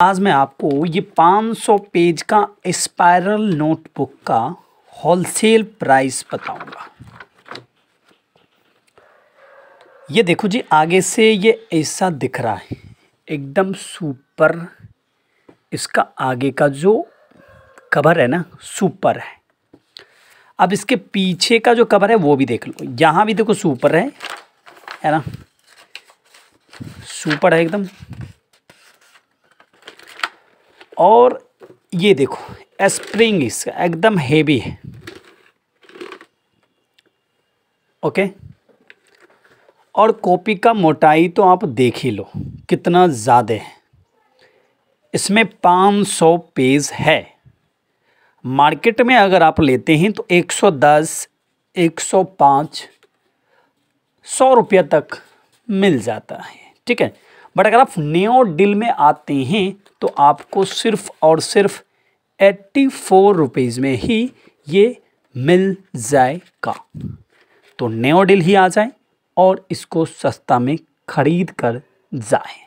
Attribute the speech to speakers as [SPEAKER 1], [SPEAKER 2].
[SPEAKER 1] आज मैं आपको ये 500 पेज का स्पायरल नोटबुक का होलसेल प्राइस बताऊंगा ये देखो जी आगे से ये ऐसा दिख रहा है एकदम सुपर इसका आगे का जो कवर है ना सुपर है अब इसके पीछे का जो कवर है वो भी देख लो यहाँ भी देखो सुपर है है ना सुपर है एकदम और ये देखो स्प्रिंग इसका एकदम हेवी है ओके और कॉपी का मोटाई तो आप देख ही लो कितना ज़्यादा है इसमें 500 पेज है मार्केट में अगर आप लेते हैं तो 110, 105, सौ रुपया तक मिल जाता है ठीक है बट अगर आप डिल में आते हैं तो आपको सिर्फ और सिर्फ एट्टी फोर रुपीज़ में ही ये मिल जाएगा तो डिल ही आ जाए और इसको सस्ता में ख़रीद कर जाए